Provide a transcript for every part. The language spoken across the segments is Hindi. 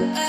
uh,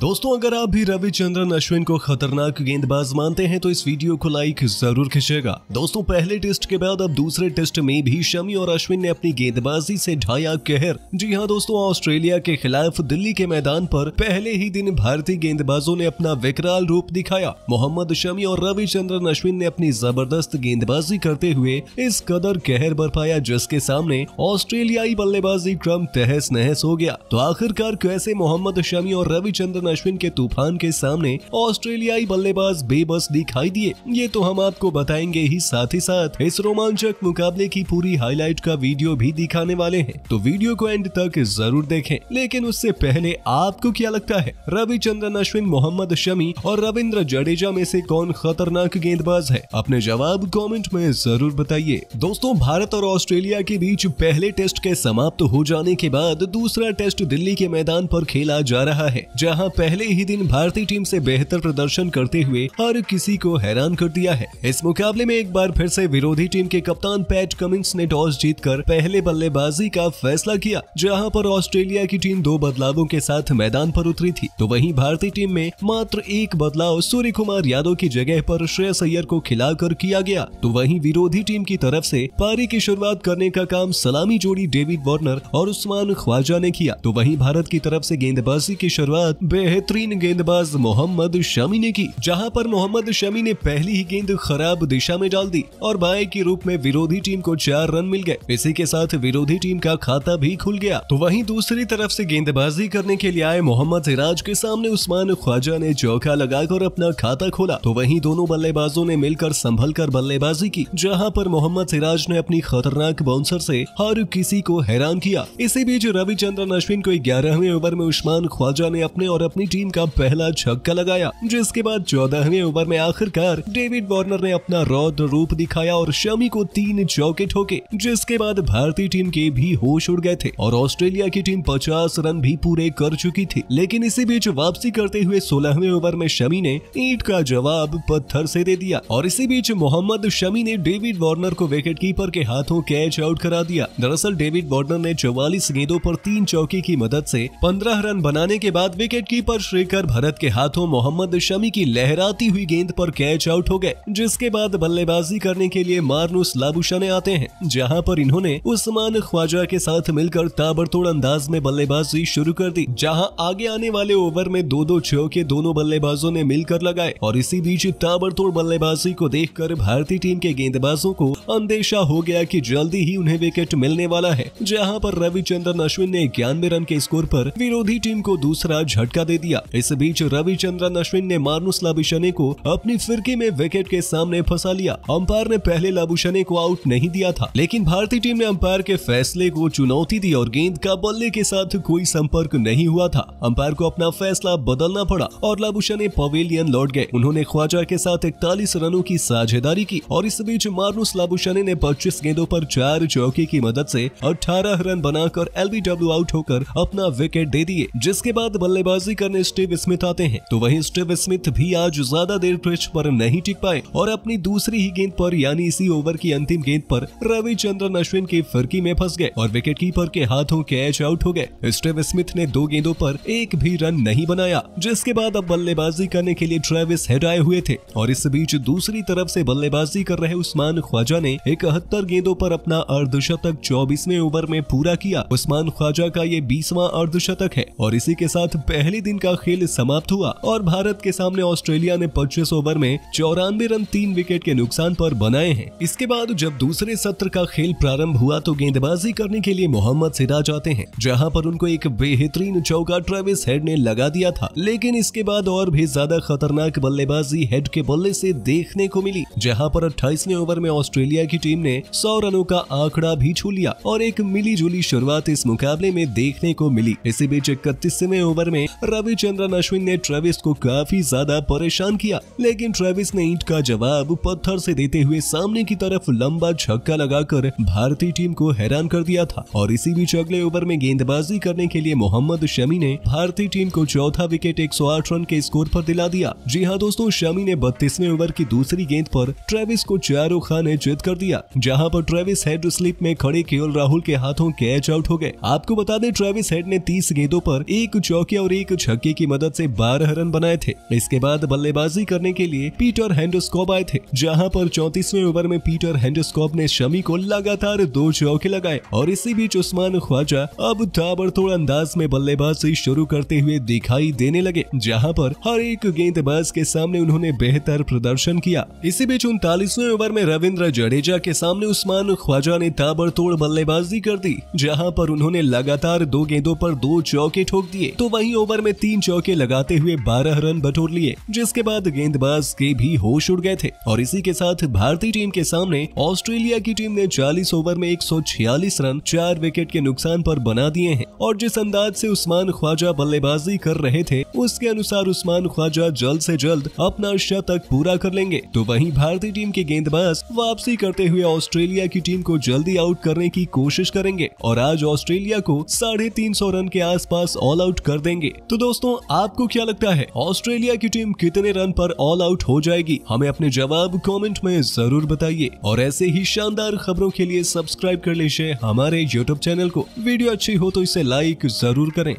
दोस्तों अगर आप भी रविचंद्रन अश्विन को खतरनाक गेंदबाज मानते हैं तो इस वीडियो को लाइक जरूर खींचेगा दोस्तों पहले टेस्ट के बाद अब दूसरे टेस्ट में भी शमी और अश्विन ने अपनी गेंदबाजी से ढाया कहर जी हाँ दोस्तों ऑस्ट्रेलिया के खिलाफ दिल्ली के मैदान पर पहले ही दिन भारतीय गेंदबाजों ने अपना विकराल रूप दिखाया मोहम्मद शमी और रविचंद्रन अश्विन ने अपनी जबरदस्त गेंदबाजी करते हुए इस कदर कहर बरपाया जिसके सामने ऑस्ट्रेलियाई बल्लेबाजी क्रम तहस नहस हो गया तो आखिरकार कैसे मोहम्मद शमी और रविचंद्रन अश्विन के तूफान के सामने ऑस्ट्रेलियाई बल्लेबाज बेबस दिखाई दिए ये तो हम आपको बताएंगे ही साथ ही साथ इस रोमांचक मुकाबले की पूरी हाईलाइट का वीडियो भी दिखाने वाले है तो वीडियो को एंड तक जरूर देखे लेकिन उससे पहले आपको क्या लगता है रविचंद्रन अश्विन मोहम्मद शमी और रविंद्र जडेजा में से कौन खतरनाक गेंदबाज है अपने जवाब कमेंट में जरूर बताइए दोस्तों भारत और ऑस्ट्रेलिया के बीच पहले टेस्ट के समाप्त हो जाने के बाद दूसरा टेस्ट दिल्ली के मैदान पर खेला जा रहा है जहां पहले ही दिन भारतीय टीम से बेहतर प्रदर्शन करते हुए हर किसी को हैरान कर दिया है इस मुकाबले में एक बार फिर से विरोधी टीम के कप्तान पैट कमिंस ने टॉस जीतकर पहले बल्लेबाजी का फैसला किया जहां पर ऑस्ट्रेलिया की टीम दो बदलावों के साथ मैदान पर उतरी थी तो वहीं भारतीय टीम में मात्र एक बदलाव सूर्य कुमार यादव की जगह पर श्रेयस अय्यर को खिलाकर किया गया तो वहीं विरोधी टीम की तरफ से पारी की शुरुआत करने का काम सलामी जोड़ी डेविड वार्नर और उस्मान ख्वाजा ने किया तो वहीं भारत की तरफ से गेंदबाजी की शुरुआत बे बेहतरीन गेंदबाज मोहम्मद शमी ने की जहां पर मोहम्मद शमी ने पहली ही गेंद खराब दिशा में डाल दी और बाय के रूप में विरोधी टीम को चार रन मिल गए इसी के साथ विरोधी टीम का खाता भी खुल गया तो वहीं दूसरी तरफ से गेंदबाजी करने के लिए आए मोहम्मद सिराज के सामने उस्मान ख्वाजा ने चौका लगाकर अपना खाता खोला तो वही दोनों बल्लेबाजों ने मिलकर संभल कर बल्लेबाजी की जहाँ पर मोहम्मद सिराज ने अपनी खतरनाक बाउंसर से हर किसी को हैरान किया इसी बीच रविचंद्रन अश्विन को ग्यारहवें ओवर में उस्मान ख्वाजा ने अपने और अपने अपनी टीम का पहला छक्का लगाया जिसके बाद चौदहवें ओवर में आखिरकार डेविड वार्नर ने अपना रौद्र रूप दिखाया और शमी को तीन चौके ठोके जिसके बाद भारतीय टीम के भी होश उड़ गए थे और ऑस्ट्रेलिया की टीम पचास रन भी पूरे कर चुकी थी लेकिन इसी बीच वापसी करते हुए सोलहवें ओवर में शमी ने ईट का जवाब पत्थर से दे दिया और इसी बीच मोहम्मद शमी ने डेविड वार्नर को कीपर के हाथों कैच आउट करा दिया दरअसल डेविड वार्नर ने चौवालीस गेंदों पर तीन चौके की मदद से पंद्रह रन बनाने के बाद विकेट पर श्रेखर भरत के हाथों मोहम्मद शमी की लहराती हुई गेंद पर कैच आउट हो गए जिसके बाद बल्लेबाजी करने के लिए मारनूस लाबुशाने आते हैं जहां पर इन्होंने उस्मान ख्वाजा के साथ मिलकर ताबड़तोड़ अंदाज में बल्लेबाजी शुरू कर दी जहां आगे आने वाले ओवर में दो दो छो के दोनों बल्लेबाजों ने मिलकर लगाए और इसी बीच ताबड़तोड़ बल्लेबाजी को देख भारतीय टीम के गेंदबाजों को अंदेशा हो गया की जल्दी ही उन्हें विकेट मिलने वाला है जहाँ पर रविचंद्रन अश्विन ने इक्यानवे रन के स्कोर पर विरोधी टीम को दूसरा झटका दे दिया इस बीच रविचंद्रन अश्विन ने मार्नुस लाबुशने को अपनी फिरकी में विकेट के सामने फंसा लिया अंपायर ने पहले लाबुशने को आउट नहीं दिया था लेकिन भारतीय टीम ने अंपायर के फैसले को चुनौती दी और गेंद का बल्ले के साथ कोई संपर्क नहीं हुआ था अंपायर को अपना फैसला बदलना पड़ा और लाबुशने पवेलियन लौट गए उन्होंने ख्वाजा के साथ इकतालीस रनों की साझेदारी की और इस बीच मार्नुस लाबुशने ने पच्चीस गेंदों पर चार चौकी की मदद ऐसी अठारह रन बनाकर एलबीडब्ल्यू आउट होकर अपना विकेट दे दिए जिसके बाद बल्लेबाजी करने स्टीव स्मिथ आते हैं तो वहीं स्टीव स्मिथ भी आज ज्यादा देर पिच पर नहीं टिक पाए और अपनी दूसरी ही गेंद पर यानी इसी ओवर की अंतिम गेंद पर रविचंद्रन अश्विन की फिरकी में फंस गए और विकेट कीपर के हाथों कैच आउट हो गए स्टीव स्मिथ ने दो गेंदों पर एक भी रन नहीं बनाया जिसके बाद अब बल्लेबाजी करने के लिए ट्रेविस हेड आए हुए थे और इस बीच दूसरी तरफ से बल्लेबाजी कर रहे उस्मान ख्वाजा ने इकहत्तर गेंदों पर अपना अर्धशतक चौबीसवें ओवर में पूरा किया उस्मान ख्वाजा का ये बीसवा अर्धशतक है और इसी के साथ पहली दिन का खेल समाप्त हुआ और भारत के सामने ऑस्ट्रेलिया ने पच्चीस ओवर में चौरानवे रन तीन विकेट के नुकसान पर बनाए हैं इसके बाद जब दूसरे सत्र का खेल प्रारंभ हुआ तो गेंदबाजी करने के लिए मोहम्मद सिराज आते हैं जहां पर उनको एक बेहतरीन चौका ट्रेविस हेड ने लगा दिया था लेकिन इसके बाद और भी ज्यादा खतरनाक बल्लेबाजी हेड के बल्ले से देखने को मिली जहां पर अट्ठाईसवे ओवर में ऑस्ट्रेलिया की टीम ने सौ रनों का आंकड़ा भी छू लिया और एक मिली जुली शुरुआत इस मुकाबले में देखने को मिली इसी बीच इकतीसवे ओवर में रविचंद्रन अश्विन ने ट्रेविस को काफी ज्यादा परेशान किया लेकिन ट्रेविस ने ईट का जवाब पत्थर से देते हुए सामने की तरफ लंबा छक्का लगाकर भारतीय टीम को हैरान कर दिया था और इसी बीच अगले ओवर में गेंदबाजी करने के लिए मोहम्मद शमी ने भारतीय टीम को चौथा विकेट एक रन के स्कोर आरोप दिला दिया जी हाँ दोस्तों शमी ने बत्तीसवें ओवर की दूसरी गेंद आरोप ट्रेविस को चारो खान ने जीत कर दिया जहाँ पर ट्रेविस हेड स्लिप में खड़े केवल राहुल के हाथों कैच आउट हो गए आपको बता दें ट्रेविस हेड ने तीस गेंदों आरोप एक चौकी और एक छक्के की मदद से बारह रन बनाए थे इसके बाद बल्लेबाजी करने के लिए पीटर हैंडोस्कोप आए थे जहां पर चौतीसवें ओवर में पीटर हैंडोस्कोप ने शमी को लगातार दो चौके लगाए और इसी बीच उस्मान ख्वाजा अब ताबड़तोड़ अंदाज में बल्लेबाजी शुरू करते हुए दिखाई देने लगे जहाँ पर हर एक गेंदबाज के सामने उन्होंने बेहतर प्रदर्शन किया इसी बीच उनतालीसवें ओवर में रविन्द्र जडेजा के सामने उस्मान ख्वाजा ने ताबड़तोड़ बल्लेबाजी कर दी जहां पर उन्होंने लगातार दो गेंदों पर दो चौके ठोक दिए तो वहीं ओवर में तीन चौके लगाते हुए बारह रन बटोर लिए जिसके बाद गेंदबाज के भी होश उड़ गए थे और इसी के साथ भारतीय टीम के सामने ऑस्ट्रेलिया की टीम ने 40 ओवर में 146 रन चार विकेट के नुकसान पर बना दिए हैं और जिस अंदाज से उस्मान ख्वाजा बल्लेबाजी कर रहे थे उसके अनुसार उस्मान ख्वाजा जल्द ऐसी जल्द अपना शतक पूरा कर लेंगे तो वही भारतीय टीम के गेंदबाज वापसी करते हुए ऑस्ट्रेलिया की टीम को जल्दी आउट करने की कोशिश करेंगे और आज ऑस्ट्रेलिया को साढ़े तीन सौ रन के आसपास ऑल आउट कर देंगे तो दोस्तों आपको क्या लगता है ऑस्ट्रेलिया की टीम कितने रन पर ऑल आउट हो जाएगी हमें अपने जवाब कमेंट में जरूर बताइए और ऐसे ही शानदार खबरों के लिए सब्सक्राइब कर लीजिए हमारे यूट्यूब चैनल को वीडियो अच्छी हो तो इसे लाइक जरूर करें